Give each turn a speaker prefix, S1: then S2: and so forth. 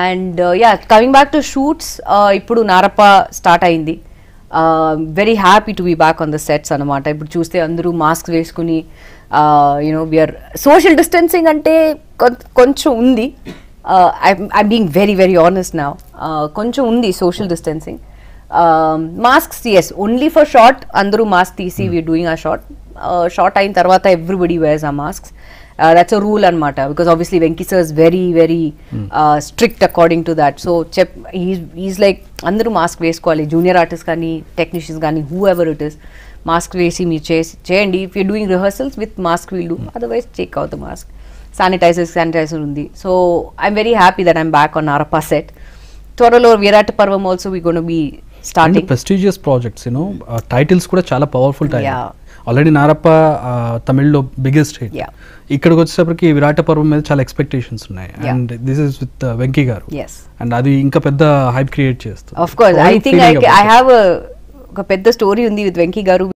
S1: and yeah coming back to shoots ఇప్పుడు Narappa start అయింది very happy to be back on the sets అనమాట ఇప్పుడు చూస్తే అందరూ మాస్క్ వేసుకుని యూనో వీఆర్ సోషల్ డిస్టెన్సింగ్ అంటే కొంచెం ఉంది I being very very honest నా కొంచెం ఉంది social distancing masks yes only for shot అందరూ మాస్క్ తీసి we doing ah shot shot అయిన తర్వాత everybody wears ah masks that's a rule అనమాట because obviously Venky sir's very very strict according to that so చెప్ is like అందరూ mask వేసుకోవాలి junior artist కానీ technicians కానీ who ever it is mask వేసి మీరు చేసి చేయండి if you doing rehearsals with mask we'll do otherwise take out the mask sanitiser sanitiser ఉంది so I'm very happy that I'm back on our Narappa set త్వరలో Virata Parvam also we gonna be starting
S2: prestigious projects you know titles కూడా చాలా powerful title already Narappa తమిళ్లో biggest hit ఇక్కడికి వచ్చేసరికి విరాట పర్వం మీద చాలా ఎక్స్పెక్టేషన్స్ ఉన్నాయి and this is with Venky garu and అది ఇంకా పెద్ద హైప్ క్రియేట్
S1: చేస్తుంది ఐ థింక్ ఐ హావ్ ఒక పెద్ద స్టోరీ ఉంది విత్ వెంకీ గారు